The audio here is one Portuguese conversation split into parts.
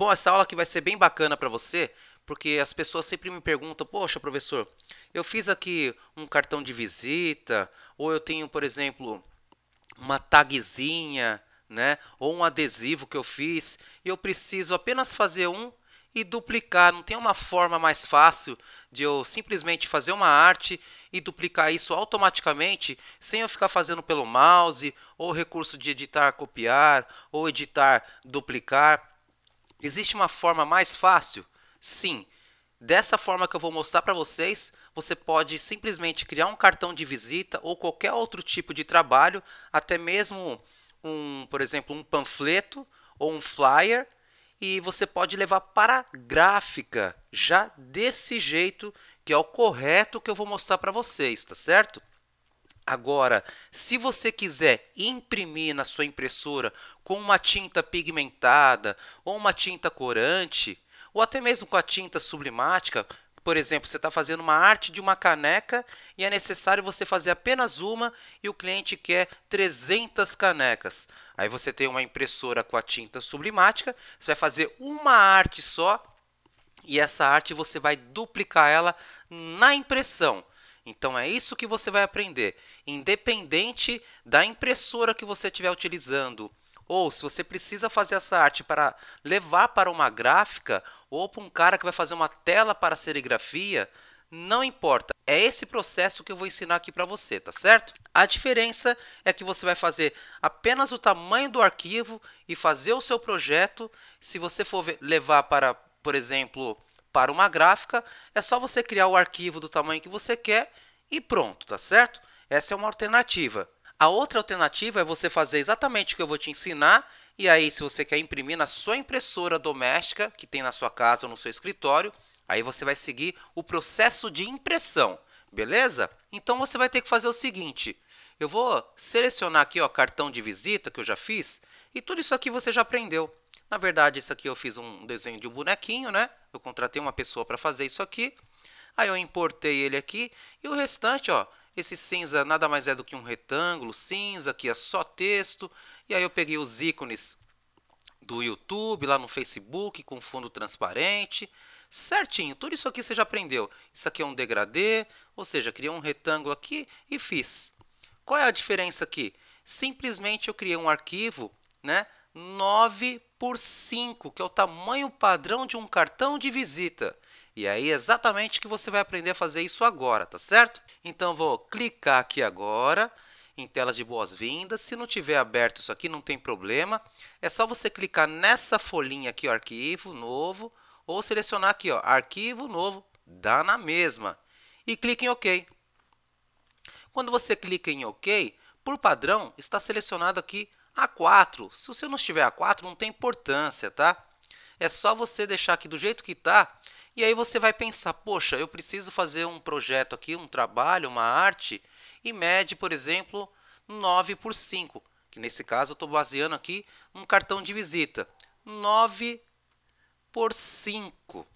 Bom, essa aula aqui vai ser bem bacana para você, porque as pessoas sempre me perguntam: "Poxa, professor, eu fiz aqui um cartão de visita, ou eu tenho, por exemplo, uma tagzinha, né, ou um adesivo que eu fiz, e eu preciso apenas fazer um e duplicar. Não tem uma forma mais fácil de eu simplesmente fazer uma arte e duplicar isso automaticamente sem eu ficar fazendo pelo mouse ou recurso de editar, copiar ou editar, duplicar. Existe uma forma mais fácil? Sim. Dessa forma que eu vou mostrar para vocês, você pode simplesmente criar um cartão de visita ou qualquer outro tipo de trabalho, até mesmo um, por exemplo, um panfleto ou um flyer, e você pode levar para a gráfica já desse jeito, que é o correto que eu vou mostrar para vocês, tá certo? Agora, se você quiser imprimir na sua impressora com uma tinta pigmentada ou uma tinta corante, ou até mesmo com a tinta sublimática, por exemplo, você está fazendo uma arte de uma caneca e é necessário você fazer apenas uma e o cliente quer 300 canecas. Aí você tem uma impressora com a tinta sublimática, você vai fazer uma arte só e essa arte você vai duplicar ela na impressão. Então é isso que você vai aprender, independente da impressora que você estiver utilizando, ou se você precisa fazer essa arte para levar para uma gráfica ou para um cara que vai fazer uma tela para serigrafia, não importa. É esse processo que eu vou ensinar aqui para você, tá certo? A diferença é que você vai fazer apenas o tamanho do arquivo e fazer o seu projeto. Se você for levar para, por exemplo, para uma gráfica, é só você criar o arquivo do tamanho que você quer e pronto, tá certo? Essa é uma alternativa. A outra alternativa é você fazer exatamente o que eu vou te ensinar e aí se você quer imprimir na sua impressora doméstica, que tem na sua casa ou no seu escritório, aí você vai seguir o processo de impressão, beleza? Então você vai ter que fazer o seguinte, eu vou selecionar aqui o cartão de visita que eu já fiz e tudo isso aqui você já aprendeu. Na verdade, isso aqui eu fiz um desenho de um bonequinho, né? Eu contratei uma pessoa para fazer isso aqui. Aí eu importei ele aqui e o restante, ó, esse cinza nada mais é do que um retângulo, cinza, aqui é só texto. E aí eu peguei os ícones do YouTube, lá no Facebook, com fundo transparente. Certinho, tudo isso aqui você já aprendeu. Isso aqui é um degradê, ou seja, criei um retângulo aqui e fiz. Qual é a diferença aqui? Simplesmente eu criei um arquivo, né? 9 por 5, que é o tamanho padrão de um cartão de visita. E é aí é exatamente que você vai aprender a fazer isso agora, tá certo? Então vou clicar aqui agora em telas de boas-vindas. Se não tiver aberto isso aqui, não tem problema. É só você clicar nessa folhinha aqui, ó, arquivo novo, ou selecionar aqui, ó, arquivo novo, dá na mesma. E clique em OK. Quando você clica em OK, por padrão, está selecionado aqui a4. Se você não estiver A4, não tem importância, tá? É só você deixar aqui do jeito que está e aí você vai pensar, poxa, eu preciso fazer um projeto aqui, um trabalho, uma arte e mede, por exemplo, 9 por 5, que nesse caso eu estou baseando aqui um cartão de visita. 9 por 5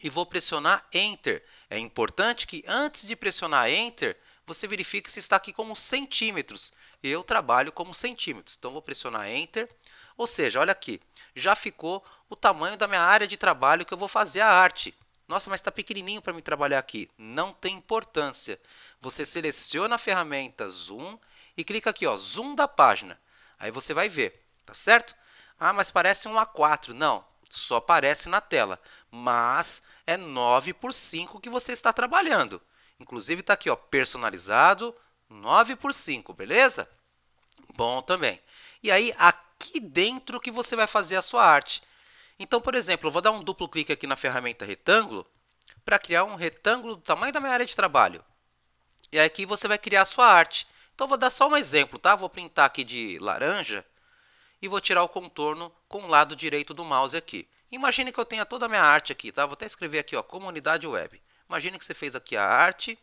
e vou pressionar Enter. É importante que antes de pressionar Enter, você verifica se está aqui como centímetros. Eu trabalho como centímetros, então vou pressionar Enter. Ou seja, olha aqui, já ficou o tamanho da minha área de trabalho que eu vou fazer a arte. Nossa, mas está pequenininho para me trabalhar aqui. Não tem importância. Você seleciona a ferramenta Zoom e clica aqui, ó, Zoom da página. Aí você vai ver, tá certo? Ah, mas parece um A4. Não, só aparece na tela, mas é 9 por 5 que você está trabalhando. Inclusive está aqui, ó, personalizado 9 por 5, beleza? Bom também. E aí, aqui dentro que você vai fazer a sua arte. Então, por exemplo, eu vou dar um duplo clique aqui na ferramenta retângulo para criar um retângulo do tamanho da minha área de trabalho. E é aqui você vai criar a sua arte. Então, vou dar só um exemplo, tá? Vou printar aqui de laranja e vou tirar o contorno com o lado direito do mouse aqui. Imagine que eu tenha toda a minha arte aqui, tá? Vou até escrever aqui, ó, comunidade web. Imagina que você fez aqui a arte,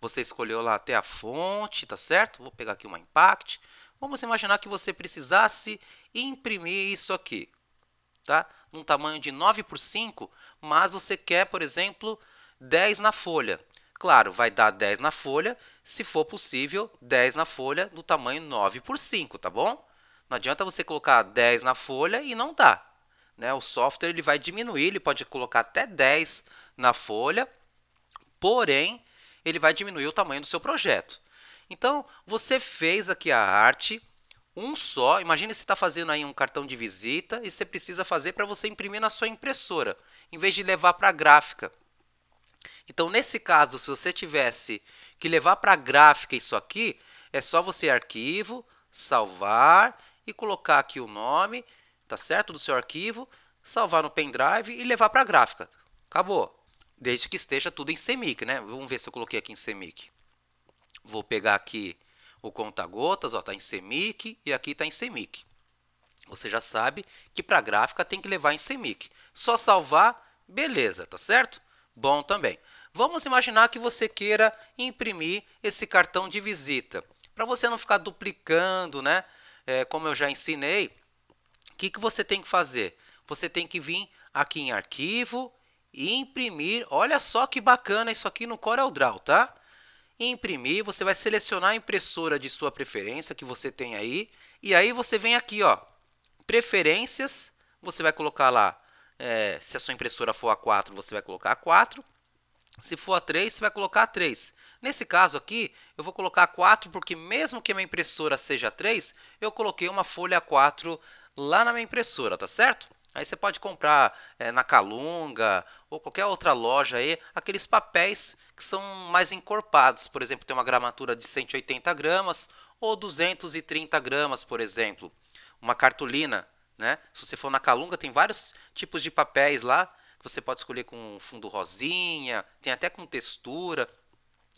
você escolheu lá até a fonte, tá certo? Vou pegar aqui uma impact. Vamos imaginar que você precisasse imprimir isso aqui, tá? Num tamanho de 9 por 5, mas você quer, por exemplo, 10 na folha. Claro, vai dar 10 na folha, se for possível, 10 na folha do tamanho 9 por 5, tá bom? Não adianta você colocar 10 na folha e não dá. Né? O software ele vai diminuir, ele pode colocar até 10 na folha, porém ele vai diminuir o tamanho do seu projeto. Então, você fez aqui a arte, um só. Imagine você está fazendo aí um cartão de visita e você precisa fazer para você imprimir na sua impressora, em vez de levar para a gráfica. Então, nesse caso, se você tivesse que levar para a gráfica isso aqui, é só você arquivo, salvar e colocar aqui o nome, tá certo, do seu arquivo, salvar no pendrive e levar para a gráfica. Acabou desde que esteja tudo em semic, né? Vamos ver se eu coloquei aqui em semic. Vou pegar aqui o conta-gotas, está em semic e aqui está em semic. Você já sabe que para gráfica tem que levar em semic. Só salvar, beleza, tá certo? Bom também. Vamos imaginar que você queira imprimir esse cartão de visita. Para você não ficar duplicando, né? É, como eu já ensinei, o que, que você tem que fazer? Você tem que vir aqui em arquivo, e imprimir. Olha só que bacana isso aqui no CorelDRAW, tá? Imprimir, você vai selecionar a impressora de sua preferência que você tem aí. E aí você vem aqui, ó, preferências, você vai colocar lá, é, se a sua impressora for A4, você vai colocar A4. Se for A3, você vai colocar A3. Nesse caso aqui, eu vou colocar A4, porque mesmo que a minha impressora seja A3, eu coloquei uma folha A4 lá na minha impressora, tá certo? Aí você pode comprar é, na Calunga ou qualquer outra loja aí aqueles papéis que são mais encorpados. Por exemplo, tem uma gramatura de 180 gramas ou 230 gramas, por exemplo. Uma cartolina, né? Se você for na Calunga, tem vários tipos de papéis lá que você pode escolher com fundo rosinha, tem até com textura.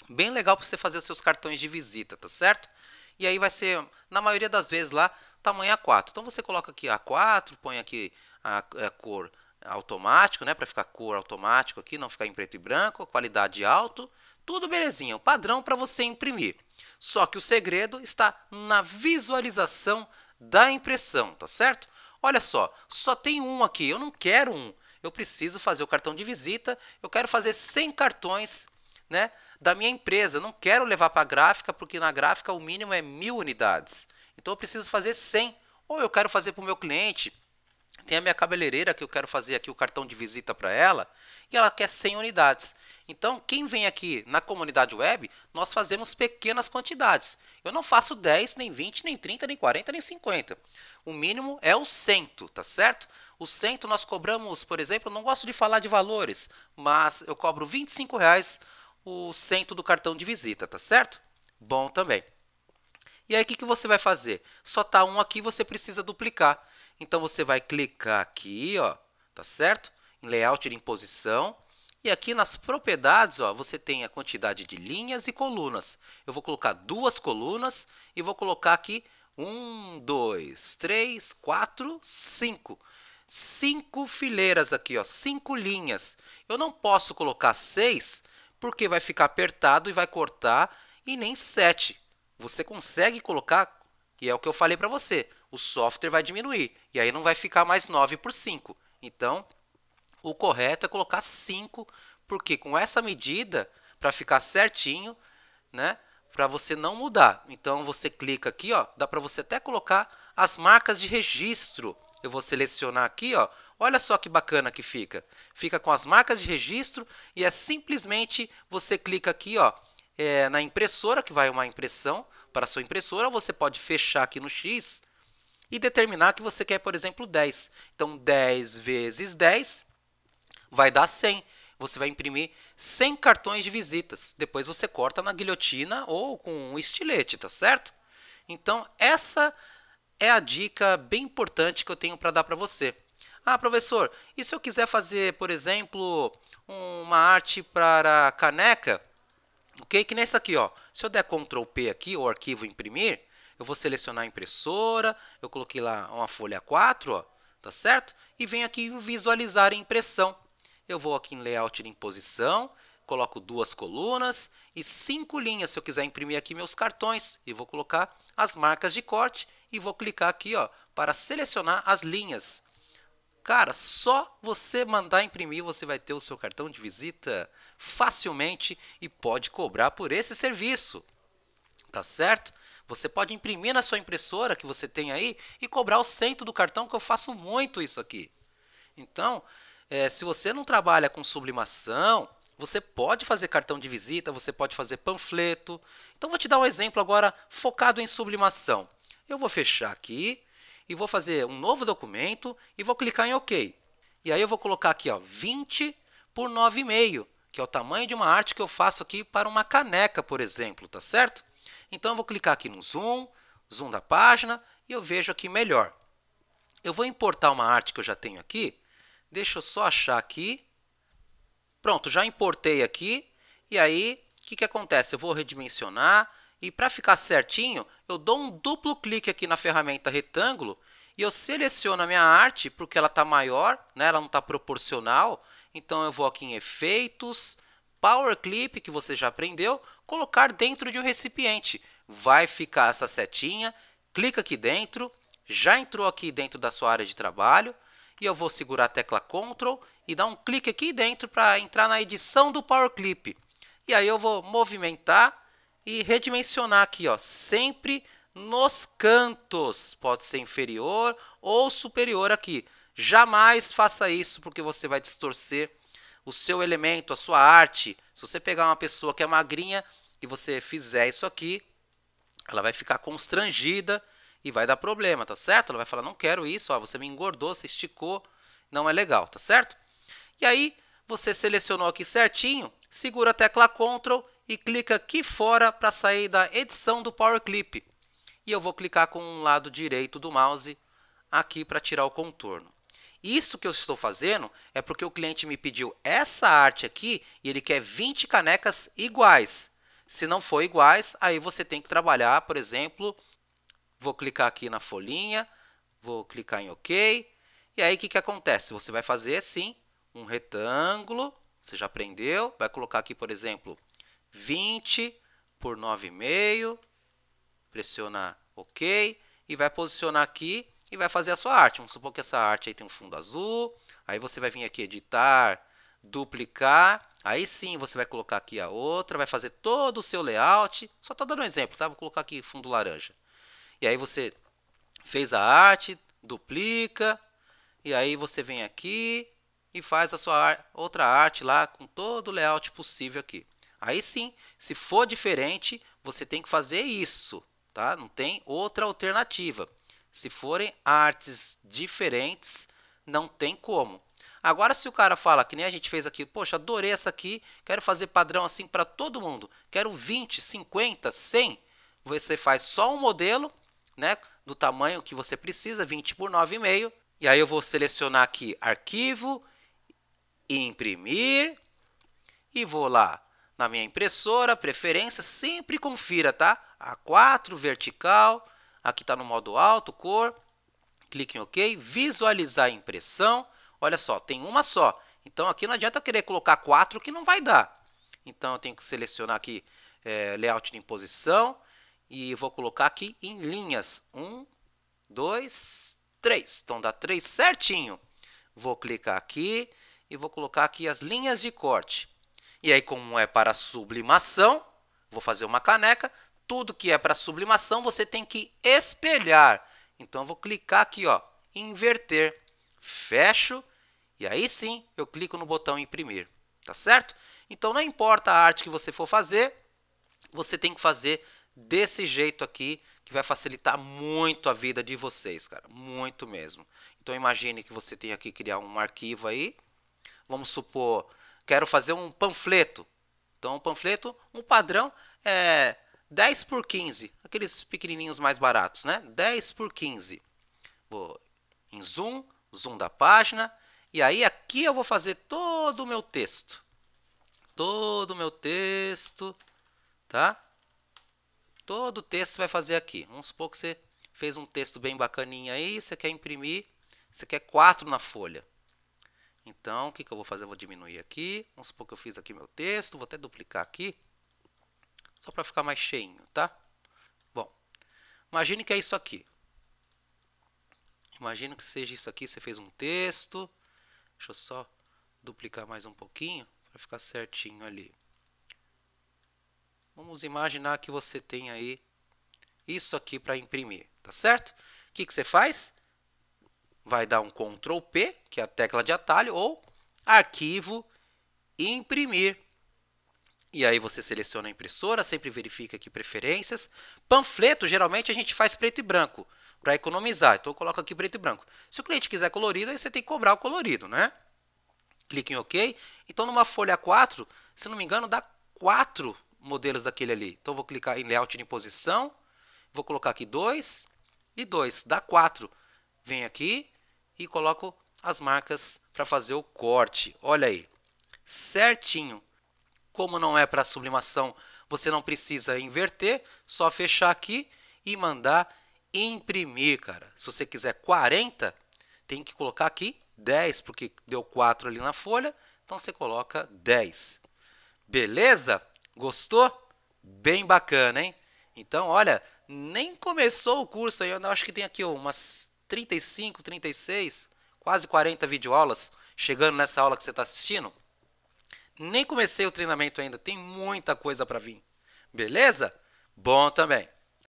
Bem legal para você fazer os seus cartões de visita, tá certo? E aí vai ser, na maioria das vezes lá, tamanho A4. Então você coloca aqui A4, põe aqui a, a é, cor automático, né, para ficar cor automático aqui, não ficar em preto e branco, qualidade alto, tudo belezinha, o padrão para você imprimir. Só que o segredo está na visualização da impressão, tá certo? Olha só, só tem um aqui, eu não quero um, eu preciso fazer o cartão de visita, eu quero fazer 100 cartões né, da minha empresa, não quero levar para a gráfica, porque na gráfica o mínimo é mil unidades. Então eu preciso fazer 100, ou eu quero fazer para o meu cliente tem a minha cabeleireira que eu quero fazer aqui o cartão de visita para ela e ela quer 100 unidades. Então, quem vem aqui na comunidade web, nós fazemos pequenas quantidades. Eu não faço 10, nem 20, nem 30, nem 40, nem 50. O mínimo é o 100, tá certo? O 100 nós cobramos, por exemplo, não gosto de falar de valores, mas eu cobro R$ reais o 100 do cartão de visita, tá certo? Bom também. E aí, o que, que você vai fazer? Só está um aqui, você precisa duplicar. Então você vai clicar aqui, ó, tá certo? Em layout de imposição. E aqui nas propriedades, ó, você tem a quantidade de linhas e colunas. Eu vou colocar duas colunas e vou colocar aqui 1, 2, 3, 4, 5 cinco fileiras aqui, ó, cinco linhas. Eu não posso colocar seis porque vai ficar apertado e vai cortar, e nem sete. Você consegue colocar, que é o que eu falei para você, o software vai diminuir. E aí não vai ficar mais 9 por 5. Então, o correto é colocar 5, porque com essa medida, para ficar certinho, né, para você não mudar. Então, você clica aqui, ó, dá para você até colocar as marcas de registro. Eu vou selecionar aqui, ó, olha só que bacana que fica. Fica com as marcas de registro e é simplesmente você clica aqui ó, é, na impressora, que vai uma impressão para a sua impressora, ou você pode fechar aqui no X e determinar que você quer, por exemplo, 10. Então, 10 vezes 10 vai dar 100. Você vai imprimir 100 cartões de visitas. Depois você corta na guilhotina ou com um estilete, tá certo? Então, essa é a dica bem importante que eu tenho para dar para você. Ah, professor, e se eu quiser fazer, por exemplo, uma arte para caneca? Ok? Que nem essa aqui, ó. Se eu der Ctrl P aqui, ou arquivo imprimir, eu vou selecionar a impressora, eu coloquei lá uma folha 4, ó, tá certo? E venho aqui visualizar a impressão. Eu vou aqui em layout de imposição, coloco duas colunas e cinco linhas se eu quiser imprimir aqui meus cartões. E vou colocar as marcas de corte e vou clicar aqui ó, para selecionar as linhas. Cara, só você mandar imprimir, você vai ter o seu cartão de visita facilmente e pode cobrar por esse serviço. Tá certo? Você pode imprimir na sua impressora que você tem aí e cobrar o cento do cartão, que eu faço muito isso aqui. Então, é, se você não trabalha com sublimação, você pode fazer cartão de visita, você pode fazer panfleto. Então, vou te dar um exemplo agora focado em sublimação. Eu vou fechar aqui e vou fazer um novo documento e vou clicar em OK. E aí eu vou colocar aqui ó, 20 por 9,5, que é o tamanho de uma arte que eu faço aqui para uma caneca, por exemplo, tá certo? Então eu vou clicar aqui no zoom, zoom da página e eu vejo aqui melhor. Eu vou importar uma arte que eu já tenho aqui. Deixa eu só achar aqui. Pronto, já importei aqui. E aí, o que, que acontece? Eu vou redimensionar e para ficar certinho, eu dou um duplo clique aqui na ferramenta retângulo e eu seleciono a minha arte porque ela está maior, né? ela não está proporcional. Então eu vou aqui em efeitos, power clip que você já aprendeu, colocar dentro de um recipiente. Vai ficar essa setinha, clica aqui dentro, já entrou aqui dentro da sua área de trabalho, e eu vou segurar a tecla Ctrl e dar um clique aqui dentro para entrar na edição do Power Clip. E aí eu vou movimentar e redimensionar aqui, ó, sempre nos cantos. Pode ser inferior ou superior aqui. Jamais faça isso porque você vai distorcer o seu elemento, a sua arte. Se você pegar uma pessoa que é magrinha e você fizer isso aqui, ela vai ficar constrangida e vai dar problema, tá certo? Ela vai falar: "Não quero isso, ó, você me engordou, você esticou, não é legal", tá certo? E aí você selecionou aqui certinho, segura a tecla Ctrl e clica aqui fora para sair da edição do Power Clip. E eu vou clicar com o lado direito do mouse aqui para tirar o contorno. Isso que eu estou fazendo é porque o cliente me pediu essa arte aqui e ele quer 20 canecas iguais. Se não for iguais, aí você tem que trabalhar, por exemplo, vou clicar aqui na folhinha, vou clicar em OK. E aí o que, que acontece? Você vai fazer assim, um retângulo, você já aprendeu, vai colocar aqui, por exemplo, 20 por 9,5, pressiona OK e vai posicionar aqui e vai fazer a sua arte. Vamos supor que essa arte aí tem um fundo azul, aí você vai vir aqui editar, duplicar, aí sim você vai colocar aqui a outra, vai fazer todo o seu layout, só estou dando um exemplo, tá? Vou colocar aqui fundo laranja. E aí você fez a arte, duplica, e aí você vem aqui e faz a sua outra arte lá com todo o layout possível aqui. Aí sim, se for diferente, você tem que fazer isso, tá? Não tem outra alternativa. Se forem artes diferentes, não tem como. Agora, se o cara fala, que nem a gente fez aqui, poxa, adorei essa aqui, quero fazer padrão assim para todo mundo, quero 20, 50, 100, você faz só um modelo, né, do tamanho que você precisa, 20 por 9,5, e aí eu vou selecionar aqui arquivo, imprimir, e vou lá na minha impressora, preferência, sempre confira, tá? A4, vertical, Aqui está no modo alto, cor. Clique em OK. Visualizar impressão. Olha só, tem uma só. Então, aqui não adianta querer colocar quatro que não vai dar. Então, eu tenho que selecionar aqui é, layout de imposição. E vou colocar aqui em linhas. Um, dois, três. Então, dá três certinho. Vou clicar aqui e vou colocar aqui as linhas de corte. E aí, como é para sublimação, vou fazer uma caneca, tudo que é para sublimação você tem que espelhar. Então eu vou clicar aqui, ó, inverter, fecho e aí sim eu clico no botão imprimir, tá certo? Então não importa a arte que você for fazer, você tem que fazer desse jeito aqui, que vai facilitar muito a vida de vocês, cara, muito mesmo. Então imagine que você tem aqui criar um arquivo aí. Vamos supor, quero fazer um panfleto. Então, um panfleto, um padrão é 10 por 15, aqueles pequenininhos mais baratos, né? 10 por 15. Vou em zoom, zoom da página, e aí aqui eu vou fazer todo o meu texto. Todo o meu texto, tá? Todo o texto vai fazer aqui. Vamos supor que você fez um texto bem bacaninha aí, você quer imprimir, você quer 4 na folha. Então, o que, que eu vou fazer? Eu vou diminuir aqui. Vamos supor que eu fiz aqui meu texto, vou até duplicar aqui só para ficar mais cheinho, tá? Bom, imagine que é isso aqui. Imagino que seja isso aqui, você fez um texto. Deixa eu só duplicar mais um pouquinho para ficar certinho ali. Vamos imaginar que você tem aí isso aqui para imprimir, tá certo? O que, que você faz? Vai dar um Ctrl P, que é a tecla de atalho, ou arquivo imprimir. E aí você seleciona a impressora, sempre verifica aqui preferências. Panfleto, geralmente a gente faz preto e branco para economizar. Então eu coloco aqui preto e branco. Se o cliente quiser colorido, aí você tem que cobrar o colorido, né? Clique em OK. Então numa folha 4, se não me engano, dá quatro modelos daquele ali. Então vou clicar em layout de posição, vou colocar aqui dois e dois, dá quatro. vem aqui e coloco as marcas para fazer o corte. Olha aí. Certinho. Como não é para sublimação, você não precisa inverter, só fechar aqui e mandar imprimir, cara. Se você quiser 40, tem que colocar aqui 10, porque deu 4 ali na folha, então você coloca 10. Beleza? Gostou? Bem bacana, hein? Então, olha, nem começou o curso aí, eu acho que tem aqui umas 35, 36, quase 40 videoaulas chegando nessa aula que você está assistindo. Nem comecei o treinamento ainda, tem muita coisa para vir. Beleza? Bom também.